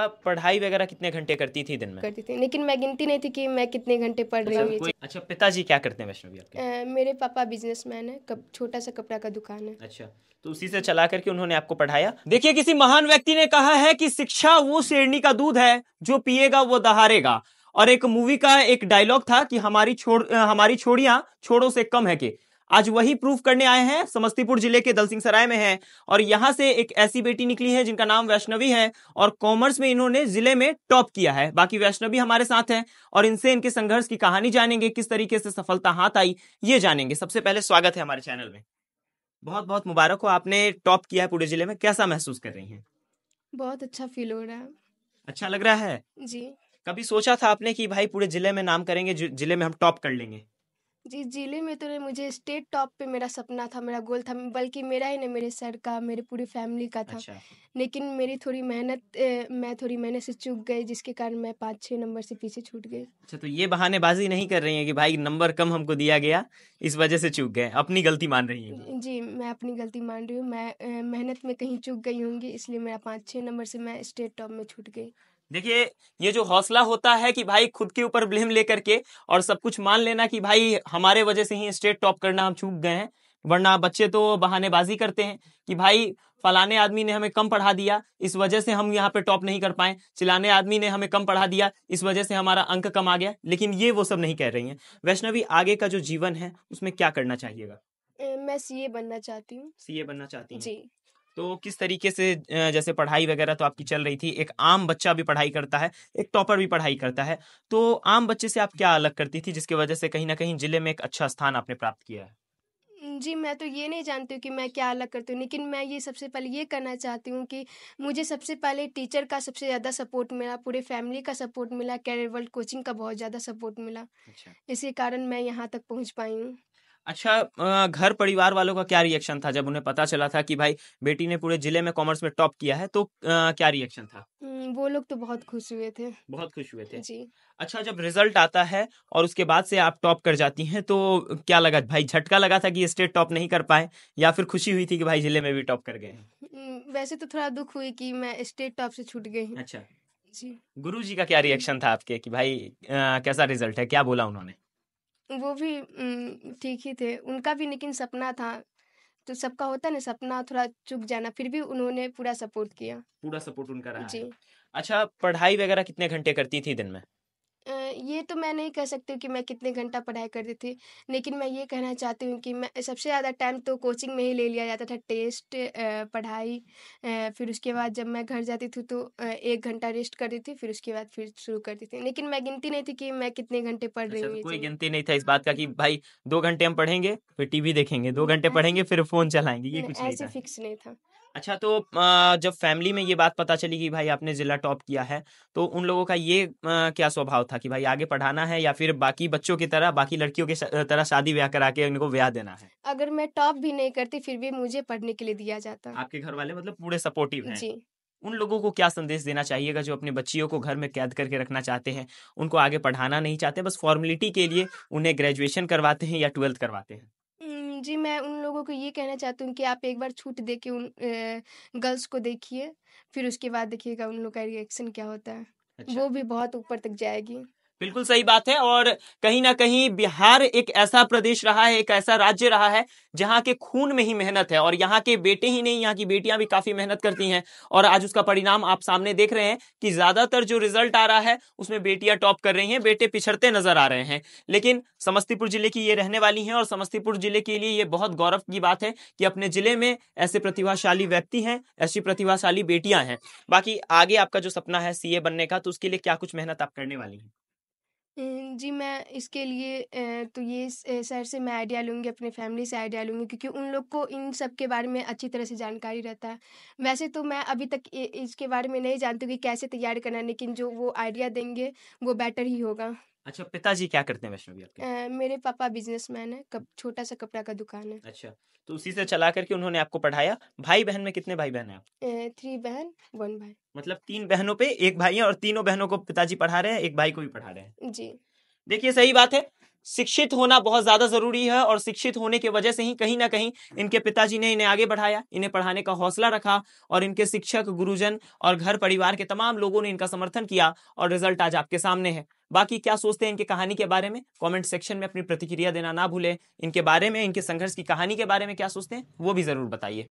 पढ़ाई वगैरह कितने घंटे करती थी दिन में करती थी लेकिन मैं गिनती नहीं थी कि मैं कितने घंटे पढ़ रही अच्छा, हूँ अच्छा पिताजी क्या करते हैं वैष्णवी मेरे पापा बिजनेसमैन है कप, छोटा सा कपड़ा का दुकान है अच्छा तो उसी से चला करके उन्होंने आपको पढ़ाया देखिए किसी महान व्यक्ति ने कहा है कि शिक्षा वो शेरणी का दूध है जो पिएगा वो दहारेगा और एक मूवी का एक डायलॉग था कि हमारी छोड़ हमारी छोड़ियां छोड़ों से कम है कि आज वही प्रूफ करने आए हैं समस्तीपुर जिले के दलसिंह सराय में है और यहाँ से एक ऐसी बेटी निकली है जिनका नाम वैष्णवी है और कॉमर्स में इन्होंने जिले में टॉप किया है बाकी वैष्णवी हमारे साथ हैं और इनसे इनके संघर्ष की कहानी जानेंगे किस तरीके से सफलता हाथ आई ये जानेंगे सबसे पहले स्वागत है हमारे चैनल में बहुत बहुत मुबारक हो आपने टॉप किया है पूरे जिले में कैसा महसूस कर रही है बहुत अच्छा फील हो रहा है अच्छा लग रहा है जी कभी सोचा था आपने कि भाई पूरे जिले में नाम करेंगे जिले में हम टॉप कर लेंगे जी, जिले में तो मुझे स्टेट टॉप पे मेरा सपना था, मेरा गोल था बल्कि मेरा ही नहीं मेरे सर का, मेरे पूरी फैमिली का था। अच्छा। लेकिन मेरी थोड़ी मेहनत मैं थोड़ी मेहनत से चूक गई जिसके कारण मैं पाँच छः नंबर से पीछे छूट गई। अच्छा तो ये बहानेबाज़ी नहीं कर रही है कि भाई नंबर कम हमको दिया गया, इस वजह से चूक गए, अपनी गलती मान रही है जी, मैं अपनी गलती मान रही हूँ, मैं मेहनत में कहीं चूक गई होंगी इसलिए मेरा पाँच छः नंबर से मैं स्टेट टॉप में छूट गई। देखिए ये जो हौसला होता है कि भाई खुद के ऊपर ब्लेम लेकर के और सब कुछ मान लेना कि भाई हमारे वजह से ही स्टेट टॉप करना हम चूक गए हैं वरना बच्चे तो बहानेबाजी करते हैं कि भाई फलाने आदमी ने हमें कम पढ़ा दिया इस वजह से हम यहाँ पे टॉप नहीं कर पाए चिलाने आदमी ने हमें कम पढ़ा दिया इस वजह से हमारा अंक कम आ गया लेकिन ये वो सब नहीं कह रही हैं वैष्णवी आगे का जो जीवन है उसमें क्या करना चाहिएगा मैं सीए बनना चाहती हूँ सीए बनना चाहती हूँ जी तो किस तरीके से जैसे पढ़ाई वगैरह तो आपकी चल रही थी एक आम बच्चा भी पढ़ाई करता है एक टॉपर भी पढ़ाई करता है तो आम बच्चे से आप क्या अलग करती थी जिसकी वजह से कहीं ना कहीं जिले में एक अच्छा स्थान आपने प्राप्त किया है जी मैं तो ये नहीं जानती हूँ कि मैं क्या अलग करती हूँ लेकिन मैं ये सबसे पहले ये करना चाहती हूँ कि मुझे सबसे पहले टीचर का सबसे ज़्यादा सपोर्ट मिला पूरे फैमिली का सपोर्ट मिला कैरियर वर्ल्ड कोचिंग का बहुत ज़्यादा सपोर्ट मिला अच्छा। इसी कारण मैं यहाँ तक पहुँच पाई हूँ अच्छा घर परिवार वालों का क्या रिएक्शन था जब उन्हें पता चला था कि भाई बेटी ने पूरे जिले में कॉमर्स में टॉप किया है तो क्या रिएक्शन था वो लोग तो बहुत खुश हुए थे बहुत खुश हुए थे जी अच्छा जब रिजल्ट आता है और उसके बाद से आप टॉप कर जाती हैं तो क्या लगा भाई झटका लगा था कि स्टेट टॉप नहीं कर पाए या फिर खुशी हुई थी कि भाई जिले में भी टॉप कर गए वैसे तो थोड़ा दुख हुई कि मैं स्टेट टॉप से छूट गई अच्छा जी गुरु जी का क्या रिएक्शन था आपके कि भाई कैसा रिजल्ट है क्या बोला उन्होंने तो वो भी ठीक ही थे उनका भी लेकिन सपना था तो सबका होता है ना सपना थोड़ा चुक जाना फिर भी उन्होंने पूरा सपोर्ट किया पूरा सपोर्ट उनका रहा जी अच्छा पढ़ाई वगैरह कितने घंटे करती थी दिन में ये तो मैं नहीं कह सकती कि मैं कितने घंटा पढ़ाई करती थी लेकिन मैं ये कहना चाहती हूँ कि मैं सबसे ज़्यादा टाइम तो कोचिंग में ही ले लिया जाता था टेस्ट पढ़ाई फिर उसके बाद जब मैं घर जाती थी तो एक घंटा रेस्ट करती थी फिर उसके बाद फिर शुरू करती थी लेकिन मैं गिनती नहीं थी कि मैं कितने घंटे पढ़ रही अच्छा, तो हूँ कोई गिनती नहीं था इस बात का कि भाई दो घंटे हम पढ़ेंगे फिर टीवी देखेंगे दो घंटे पढ़ेंगे फिर फोन चलाएंगे ये कुछ ऐसे फिक्स नहीं था अच्छा तो जब फैमिली में ये बात पता चली कि भाई आपने ज़िला टॉप किया है तो उन लोगों का ये क्या स्वभाव था कि भाई आगे पढ़ाना है या फिर बाकी बच्चों की तरह बाकी लड़कियों के तरह शादी ब्याह करा के उनको ब्याह देना है अगर मैं टॉप भी नहीं करती फिर भी मुझे पढ़ने के लिए दिया जाता आपके घर वाले मतलब पूरे सपोर्टिव हैं जी उन लोगों को क्या संदेश देना चाहिएगा जो अपने बच्चियों को घर में कैद करके रखना चाहते हैं उनको आगे पढ़ाना नहीं चाहते बस फॉर्मेलिटी के लिए उन्हें ग्रेजुएशन करवाते हैं या ट्वेल्थ करवाते हैं जी, मैं उन लोगों को ये कहना चाहती हूँ कि आप एक बार छूट दे के उन गर्ल्स को देखिए, फिर उसके बाद देखिएगा उन लोग का रिएक्शन क्या होता है। अच्छा। वो भी बहुत ऊपर तक जाएगी। बिल्कुल सही बात है और कहीं ना कहीं बिहार एक ऐसा प्रदेश रहा है एक ऐसा राज्य रहा है जहाँ के खून में ही मेहनत है और यहाँ के बेटे ही नहीं यहाँ की बेटियां भी काफी मेहनत करती हैं और आज उसका परिणाम आप सामने देख रहे हैं कि ज्यादातर जो रिजल्ट आ रहा है उसमें बेटियां टॉप कर रही हैं बेटे पिछड़ते नजर आ रहे हैं लेकिन समस्तीपुर जिले की ये रहने वाली हैं और समस्तीपुर जिले के लिए ये बहुत गौरव की बात है कि अपने जिले में ऐसे प्रतिभाशाली व्यक्ति हैं ऐसी प्रतिभाशाली बेटियां हैं बाकी आगे आपका जो सपना है सीए बनने का तो उसके लिए क्या कुछ मेहनत आप करने वाली हैं जी, मैं इसके लिए तो ये सर से मैं आइडिया लूँगी, अपने फैमिली से आइडिया लूँगी क्योंकि उन लोग को इन सब के बारे में अच्छी तरह से जानकारी रहता है। वैसे तो मैं अभी तक इसके बारे में नहीं जानती कि कैसे तैयार करना लेकिन जो वो आइडिया देंगे, वो बेटर ही होगा। अच्छा पिताजी क्या करते हैं वैष्णवी आपके मेरे पापा बिजनेसमैन है कप, छोटा सा कपड़ा का दुकान है अच्छा तो उसी से चला करके उन्होंने आपको पढ़ाया भाई बहन में कितने भाई बहन है आप थ्री बहन वन भाई मतलब तीन बहनों पे एक भाई है और तीनों बहनों को पिताजी पढ़ा रहे हैं एक भाई को भी पढ़ा रहे हैं जी देखिए सही बात है शिक्षित होना बहुत ज्यादा जरूरी है और शिक्षित होने की वजह से ही कहीं ना कहीं इनके पिताजी ने इन्हें आगे बढ़ाया इन्हें पढ़ाने का हौसला रखा और इनके शिक्षक गुरुजन और घर परिवार के तमाम लोगों ने इनका समर्थन किया और रिजल्ट आज आपके सामने है बाकी क्या सोचते हैं इनकी कहानी के बारे में कमेंट सेक्शन में अपनी प्रतिक्रिया देना ना भूलें इनके बारे में इनके संघर्ष की कहानी के बारे में क्या सोचते हैं वो भी जरूर बताइए